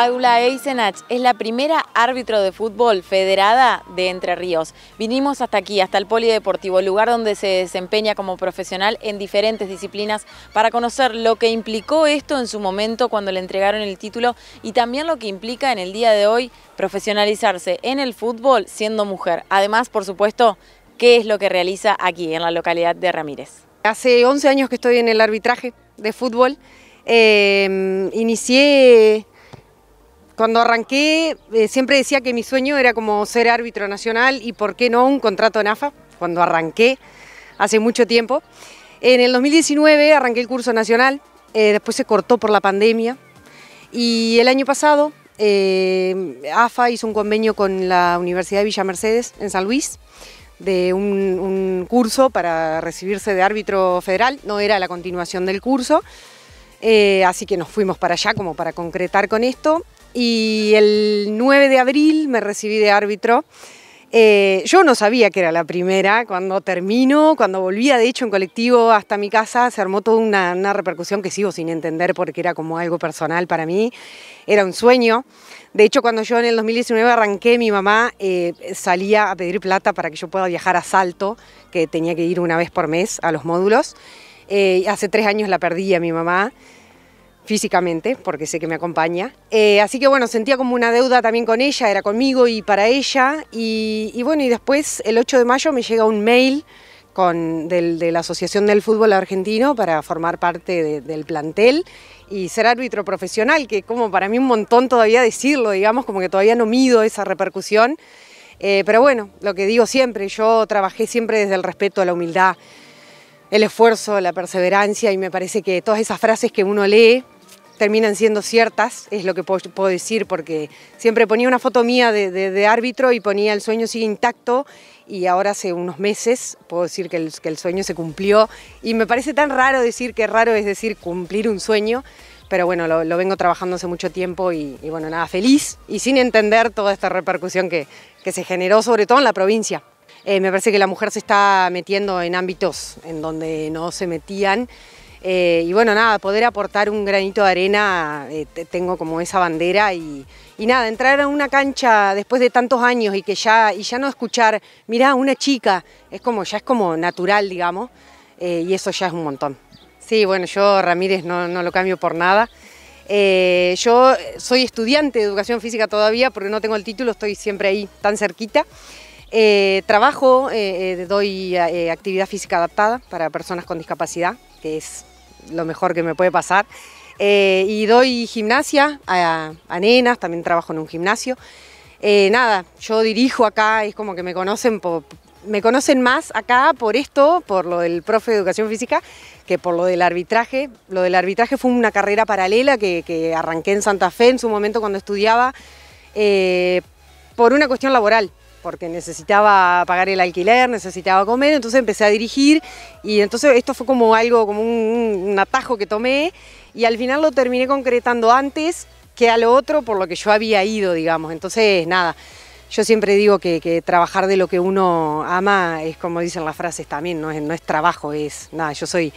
Paula Eisenach es la primera árbitro de fútbol federada de Entre Ríos. Vinimos hasta aquí, hasta el Polideportivo, lugar donde se desempeña como profesional en diferentes disciplinas para conocer lo que implicó esto en su momento cuando le entregaron el título y también lo que implica en el día de hoy profesionalizarse en el fútbol siendo mujer. Además, por supuesto, qué es lo que realiza aquí en la localidad de Ramírez. Hace 11 años que estoy en el arbitraje de fútbol. Em, inicié cuando arranqué eh, siempre decía que mi sueño era como ser árbitro nacional y por qué no un contrato en AFA, cuando arranqué hace mucho tiempo. En el 2019 arranqué el curso nacional, eh, después se cortó por la pandemia y el año pasado AFA eh, hizo un convenio con la Universidad de Villa Mercedes en San Luis de un, curso para recibirse de árbitro federal, no era la continuación del curso, así que nos fuimos para allá como para concretar con esto y el 9 de abril me recibí de árbitro. Eh, yo no sabía que era la primera, cuando termino, cuando volvía de hecho en colectivo hasta mi casa, se armó toda una, repercusión que sigo sin entender porque era como algo personal para mí, era un sueño. De hecho, cuando yo en el 2019 arranqué, mi mamá eh, salía a pedir plata para que yo pueda viajar a Salto, que tenía que ir una vez por mes a los módulos. Eh, hace tres años la perdí a mi mamá físicamente, porque sé que me acompaña. Eh, así que bueno, sentía como una deuda también con ella, era conmigo y para ella. Y, bueno, y después el 8 de mayo me llega un mail con, de la Asociación del Fútbol Argentino para formar parte del plantel y ser árbitro profesional, que como para mí un montón todavía decirlo, digamos, como que todavía no mido esa repercusión. Eh, pero bueno, lo que digo siempre, yo trabajé siempre desde el respeto, la humildad, el esfuerzo, la perseverancia y me parece que todas esas frases que uno lee terminan siendo ciertas, es lo que puedo, decir, porque siempre ponía una foto mía de, árbitro y ponía el sueño sigue intacto y ahora hace unos meses puedo decir que el, sueño se cumplió y me parece tan raro decir que raro es decir cumplir un sueño, pero bueno, lo, vengo trabajando hace mucho tiempo y, bueno, nada, feliz y sin entender toda esta repercusión que, se generó, sobre todo en la provincia. Eh, me parece que la mujer se está metiendo en ámbitos en donde no se metían eh, y bueno, nada, poder aportar un granito de arena, eh, tengo como esa bandera y, nada, entrar a una cancha después de tantos años y que ya, y ya no escuchar, mirá, una chica, es como, ya es como natural, digamos, eh, y eso ya es un montón. Sí, bueno, yo Ramírez no, no lo cambio por nada. yo soy estudiante de educación física todavía, porque no tengo el título, estoy siempre ahí tan cerquita. trabajo, doy actividad física adaptada para personas con discapacidad que es lo mejor que me puede pasar. Eh, y doy gimnasia a, nenas, también trabajo en un gimnasio. Eh, nada, yo dirijo acá, es como que me conocen, me conocen más acá por esto, por lo del profe de educación física, que por lo del arbitraje. Lo del arbitraje fue una carrera paralela que, arranqué en Santa Fe en su momento cuando estudiaba, eh, por una cuestión laboral porque necesitaba pagar el alquiler, necesitaba comer, entonces empecé a dirigir y entonces esto fue como algo, como un, atajo que tomé y al final lo terminé concretando antes que a lo otro por lo que yo había ido, digamos. Entonces, nada, yo siempre digo que, trabajar de lo que uno ama es como dicen las frases también, no es, trabajo, es nada, yo soy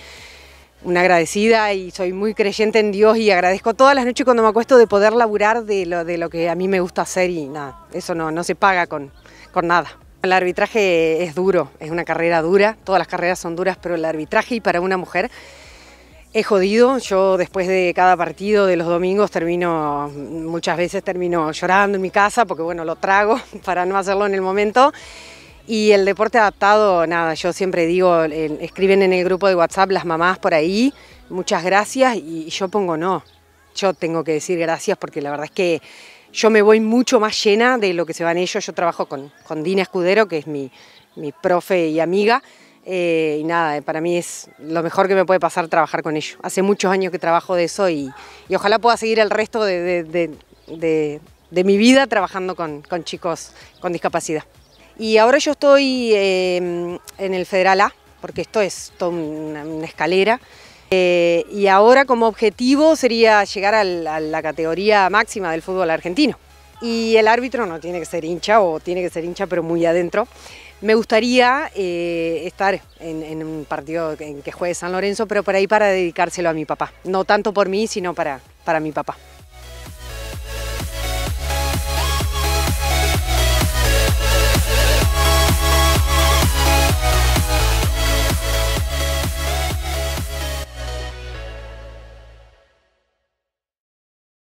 una agradecida y soy muy creyente en Dios y agradezco todas las noches cuando me acuesto de poder laburar de lo, de lo que a mí me gusta hacer y nada, eso no se paga con, con nada. El arbitraje es duro, es una carrera dura, todas las carreras son duras, pero el arbitraje y para una mujer es jodido. Yo después de cada partido de los domingos termino, muchas veces termino llorando en mi casa porque bueno, lo trago para no hacerlo en el momento. Y el deporte adaptado, nada, yo siempre digo, escriben en el grupo de WhatsApp las mamás por ahí, muchas gracias y yo pongo no. Yo tengo que decir gracias porque la verdad es que yo me voy mucho más llena de lo que se van ellos. Yo trabajo con, Dina Escudero, que es mi, mi profe y amiga. Eh, y nada, eh, para mí es lo mejor que me puede pasar trabajar con ellos. Hace muchos años que trabajo de eso y, ojalá pueda seguir el resto de, mi vida trabajando con, chicos con discapacidad. Y ahora yo estoy em, en el Federal A, porque esto es toda una escalera. Eh, y ahora como objetivo sería llegar a la, categoría máxima del fútbol argentino. Y el árbitro no tiene que ser hincha o tiene que ser hincha pero muy adentro. Me gustaría eh, estar en, en, un partido en que juegue San Lorenzo, pero por ahí para dedicárselo a mi papá. No tanto por mí, sino para, para mi papá.